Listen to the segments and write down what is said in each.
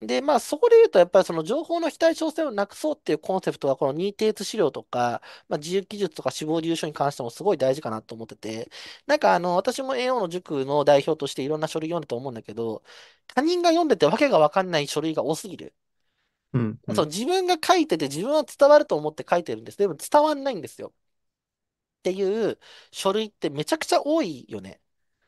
で、まあ、そこで言うと、やっぱりその情報の非対称性をなくそうっていうコンセプトは、この任定資料とか、まあ、自由記述とか死亡理由書に関してもすごい大事かなと思ってて、なんかあの、私も AO の塾の代表としていろんな書類読んでと思うんだけど、他人が読んでてわけがわかんない書類が多すぎる。うん、うん、そう、自分が書いてて自分は伝わると思って書いてるんです。でも伝わんないんですよ。っていう書類ってめちゃくちゃ多いよね。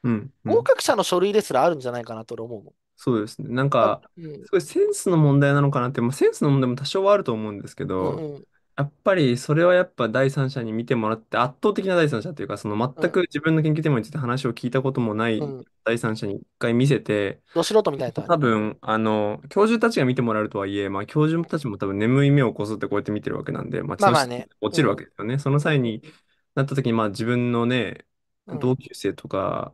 うん、うん合格者の書類ですらあるんじゃないかなと俺思うもん。そうですね。なんか、うんすごいセンスの問題なのかなって、まあ、センスの問題も多少はあると思うんですけど、うやっぱりそれはやっぱ第三者に見てもらって、圧倒的な第三者というか、その全く自分の研究テーマについて話を聞いたこともないうん。第三者に一回見せて、ど素人みたいな人はね分、あの、教授たちが見てもらえるとはいえ、まあ、教授たちも多分眠い目をこすってこうやって見てるわけなんで、まあ、まあまあね。落ちるわん。けですよね。その際になった時に、まあ、自分のね、同級生とか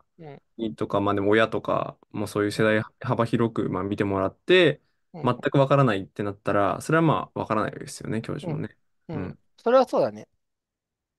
にとか、まあでも親とか、もうそういう世代幅広くまあ見てもらって、全くわからないってなったら、それはまあわからないですよね、教授もね。うん。それはそうだね。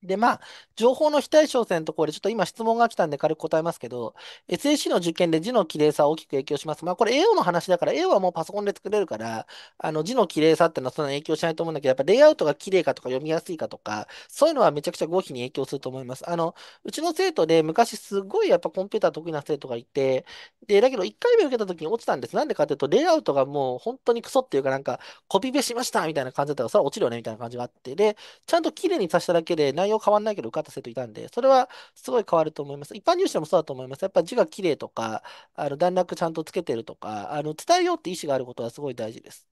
で、まあ、情報の非対称性のところで、ちょっと今質問が来たんで軽く答えますけど、SAC の受験で字の綺麗さは大きく影響します。まあ、これ AO の話だから、AO はもうパソコンで作れるから、あの字の綺麗さっていうのはそんなに影響しないと思うんだけど、やっぱレイアウトが綺麗かとか読みやすいかとか、そういうのはめちゃくちゃ合否に影響すると思います。あの、うちの生徒で昔すごいやっぱコンピューター得意な生徒がいて、で、だけど1回目受けた時に落ちたんです。なんでかっていうと、レイアウトがもう本当にクソっていうか、なんかコピペしましたみたいな感じだったら、それは落ちるよねみたいな感じがあって、で、ちゃんと綺麗にさしただけで内容変わんないけど受かった生徒いたんで、それはすごい変わると思います。一般入試でもそうだと思います。やっぱ字が綺麗とか、あの段落ちゃんとつけてるとか、あの伝えようって意思があることはすごい大事です。